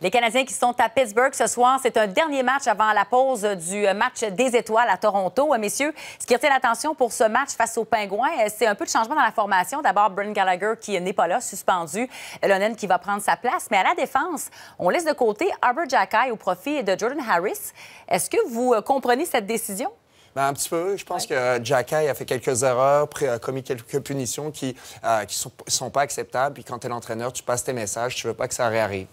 Les Canadiens qui sont à Pittsburgh ce soir, c'est un dernier match avant la pause du match des étoiles à Toronto. Euh, messieurs, ce qui retient l'attention pour ce match face aux Pingouins, euh, c'est un peu de changement dans la formation. D'abord, Bryn Gallagher qui n'est pas là, suspendu. Lonen qui va prendre sa place. Mais à la défense, on laisse de côté Arbor Jacky au profit de Jordan Harris. Est-ce que vous euh, comprenez cette décision? Ben, un petit peu. Je pense que Jacky a fait quelques erreurs, a commis quelques punitions qui ne sont, pas acceptables. Puis quand tu es l'entraîneur, tu passes tes messages, tu veux pas que ça réarrive.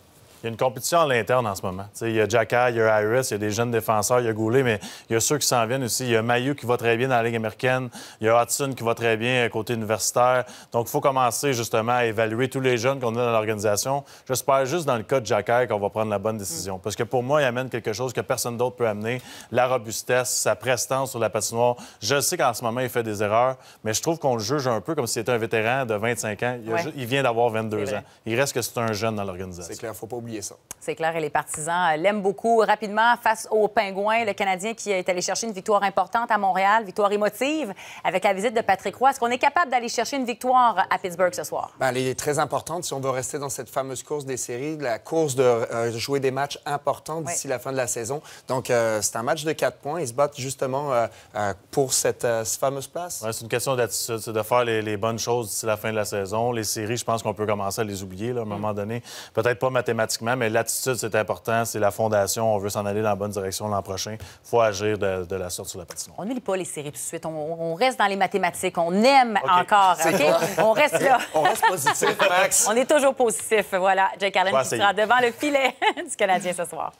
Il y a une compétition à l'interne en ce moment. il y a Jacka, il y a Iris, il y a des jeunes défenseurs, il y a Goulet, mais il y a ceux qui s'en viennent aussi. Il y a Mayu qui va très bien dans la Ligue américaine, il y a Hudson qui va très bien euh, côté universitaire. Donc, il faut commencer justement à évaluer tous les jeunes qu'on a dans l'organisation. J'espère juste dans le cas de Jacka qu'on va prendre la bonne décision. Parce que pour moi, il amène quelque chose que personne d'autre peut amener la robustesse, sa prestance sur la patinoire. Je sais qu'en ce moment, il fait des erreurs, mais je trouve qu'on le juge un peu comme s'il était un vétéran de 25 ans. Il, vient d'avoir 22 ans. Il reste que c'est un jeune dans l'organisation. C'est clair, faut pas oublier c'est clair, et les partisans euh, l'aiment beaucoup. Rapidement, face aux Pingouins, le Canadien qui est allé chercher une victoire importante à Montréal, victoire émotive, avec la visite de Patrick Roy. Est-ce qu'on est capable d'aller chercher une victoire à Pittsburgh ce soir? Ben, elle est très importante si on veut rester dans cette fameuse course des séries, la course de euh, jouer des matchs importants d'ici la fin de la saison. Donc, euh, c'est un match de quatre points. Ils se battent justement pour cette fameuse place. c'est une question d'attitude, c'est de faire les, bonnes choses d'ici la fin de la saison. Les séries, je pense qu'on peut commencer à les oublier à un mm. moment donné. Peut-être pas mathématiquement mais l'attitude, c'est important. C'est la fondation. On veut s'en aller dans la bonne direction l'an prochain. Il faut agir de, la sorte sur la patinoire. On lit pas les séries tout de suite. On, reste dans les mathématiques. On aime encore. on reste là. on reste positif, Max. on est toujours positif. Voilà. Jake Allen qui sera devant le filet du Canadien ce soir.